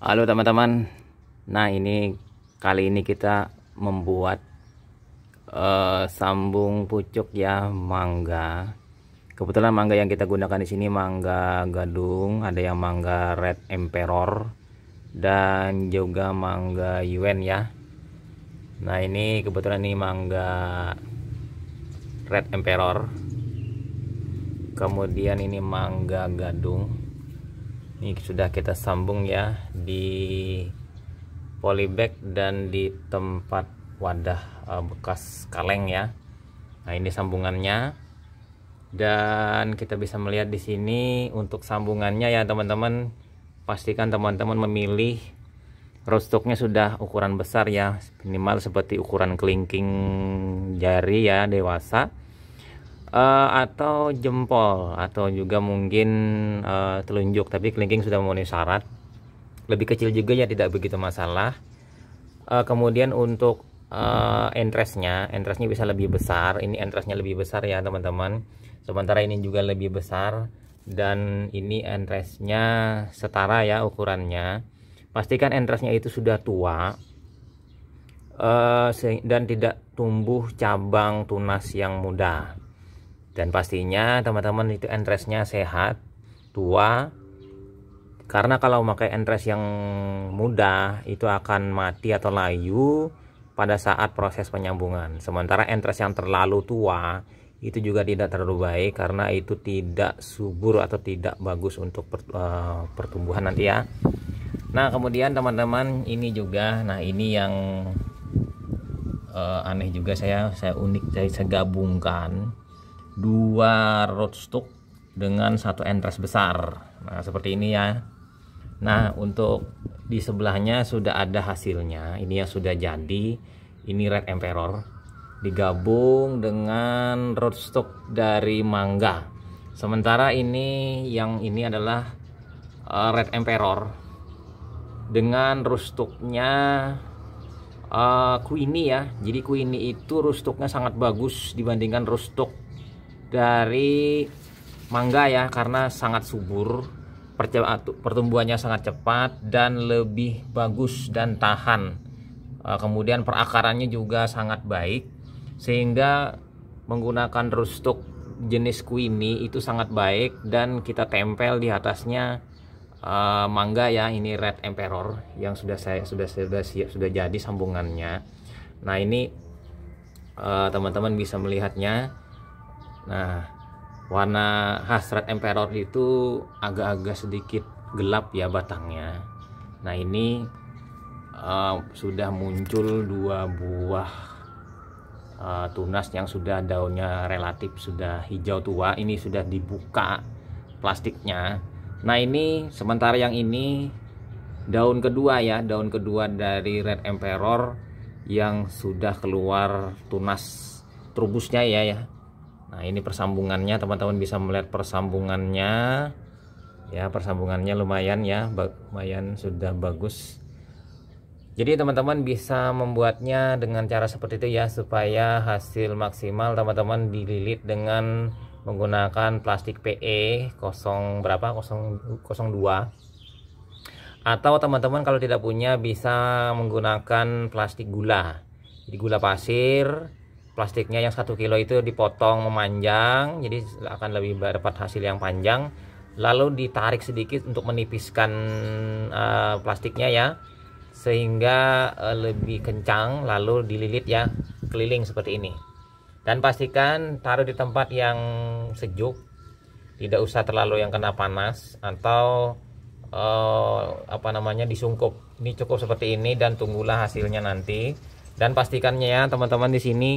Halo teman-teman. Nah, ini kali ini kita membuat uh, sambung pucuk ya mangga. Kebetulan mangga yang kita gunakan di sini mangga gadung, ada yang mangga red emperor dan juga mangga yuen ya. Nah, ini kebetulan ini mangga red emperor. Kemudian ini mangga gadung ini sudah kita sambung ya di polybag dan di tempat wadah e, bekas kaleng ya nah ini sambungannya dan kita bisa melihat di sini untuk sambungannya ya teman-teman pastikan teman-teman memilih rostoknya sudah ukuran besar ya minimal seperti ukuran kelingking jari ya dewasa uh, atau jempol atau juga mungkin uh, telunjuk tapi kelingking sudah memenuhi syarat lebih kecil juga ya tidak begitu masalah uh, kemudian untuk uh, entresnya entresnya bisa lebih besar ini entresnya lebih besar ya teman-teman sementara ini juga lebih besar dan ini entresnya setara ya ukurannya pastikan entresnya itu sudah tua dan tidak tumbuh cabang tunas yang mudah dan pastinya teman-teman itu entresnya sehat tua karena kalau memakai entres yang mudah itu akan mati atau layu pada saat proses penyambungan sementara entres yang terlalu tua itu juga tidak terlalu baik karena itu tidak subur atau tidak bagus untuk eh, pertumbuhan nanti ya nah kemudian teman-teman ini juga nah ini yang uh, aneh juga saya saya unik saya, saya gabungkan dua rootstock dengan satu entres besar nah seperti ini ya nah untuk di sebelahnya sudah ada hasilnya ini yang sudah jadi ini red emperor digabung dengan rootstock dari mangga sementara ini yang ini adalah eh, red emperor dengan rustuknya uh, eh, kuini ya jadi kuini itu rustuknya sangat bagus dibandingkan rustuk dari mangga ya karena sangat subur pertumbuhannya sangat cepat dan lebih bagus dan tahan eh, kemudian perakarannya juga sangat baik sehingga menggunakan rustuk jenis kuini itu sangat baik dan kita tempel di atasnya uh, mangga ya ini red emperor yang sudah saya sudah sudah siap sudah jadi sambungannya nah ini eh, teman-teman uh, teman -teman bisa melihatnya Nah, warna hasrat emperor itu agak-agak sedikit gelap ya batangnya. Nah, ini uh, sudah muncul dua buah uh, tunas yang sudah daunnya relatif sudah hijau tua. Ini sudah dibuka plastiknya. Nah, ini sementara yang ini daun kedua ya, daun kedua dari red emperor yang sudah keluar tunas trubusnya ya ya Nah ini persambungannya teman-teman bisa melihat persambungannya ya persambungannya lumayan ya lumayan sudah bagus jadi teman-teman bisa membuatnya dengan cara seperti itu ya supaya hasil maksimal teman-teman dililit dengan menggunakan plastik PE 0 berapa 002 atau teman-teman kalau tidak punya bisa menggunakan plastik gula jadi gula pasir plastiknya yang satu kilo itu dipotong memanjang jadi akan lebih dapat hasil yang panjang lalu ditarik sedikit untuk menipiskan uh, plastiknya ya sehingga uh, lebih kencang lalu dililit ya keliling seperti ini dan pastikan taruh di tempat yang sejuk tidak usah terlalu yang kena panas atau uh, apa namanya disungkup ini cukup seperti ini dan tunggulah hasilnya nanti dan pastikannya ya teman-teman di sini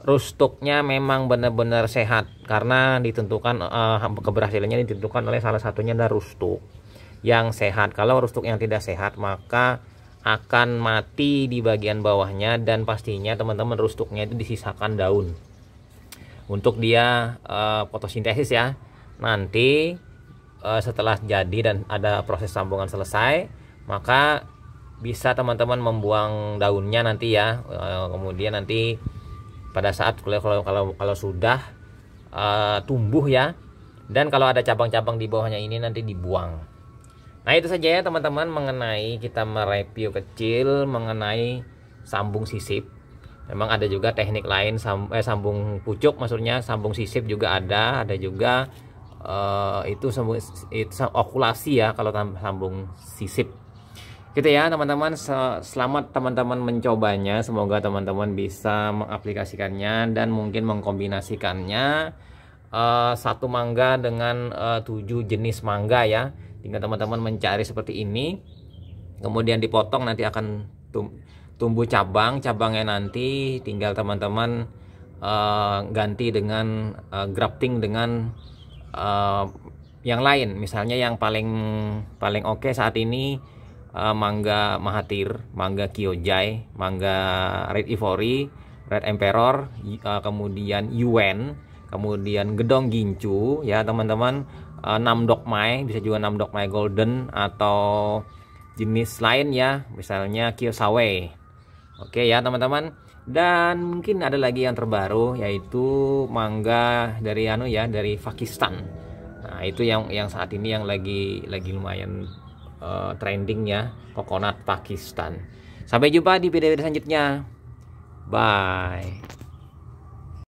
Rustuknya memang benar-benar sehat karena ditentukan uh, keberhasilannya ditentukan oleh salah satunya adalah rustuk yang sehat. Kalau rustuk yang tidak sehat maka akan mati di bagian bawahnya dan pastinya teman-teman rustuknya itu disisakan daun untuk dia uh, fotosintesis ya. Nanti uh, setelah jadi dan ada proses sambungan selesai, maka bisa teman-teman membuang daunnya nanti ya. Uh, kemudian nanti pada saat kalau kalau kalau sudah uh, tumbuh ya dan kalau ada cabang-cabang di bawahnya ini nanti dibuang nah itu saja ya teman-teman mengenai kita mereview kecil mengenai sambung sisip memang ada juga teknik lain eh, sambung pucuk maksudnya sambung sisip juga ada ada juga uh, itu sambung itu okulasi ya kalau sambung sisip gitu ya teman-teman selamat teman-teman mencobanya semoga teman-teman bisa mengaplikasikannya dan mungkin mengkombinasikannya uh, satu mangga dengan uh, tujuh jenis mangga ya tinggal teman-teman mencari seperti ini kemudian dipotong nanti akan tum tumbuh cabang cabangnya nanti tinggal teman-teman uh, ganti dengan uh, grafting dengan uh, yang lain misalnya yang paling paling oke okay saat ini uh, mangga Mahathir, mangga Kyojai, mangga Red Ivory, Red Emperor, uh, kemudian Yuen, kemudian Gedong Gincu ya teman-teman uh, eh, Dok Dokmai bisa juga enam Dokmai Golden atau jenis lain ya misalnya Kyosawe. Oke ya teman-teman dan mungkin ada lagi yang terbaru yaitu mangga dari anu ya dari Pakistan. Nah, itu yang yang saat ini yang lagi lagi lumayan uh, trendingnya coconut Pakistan. Sampai jumpa di video-video selanjutnya. Bye.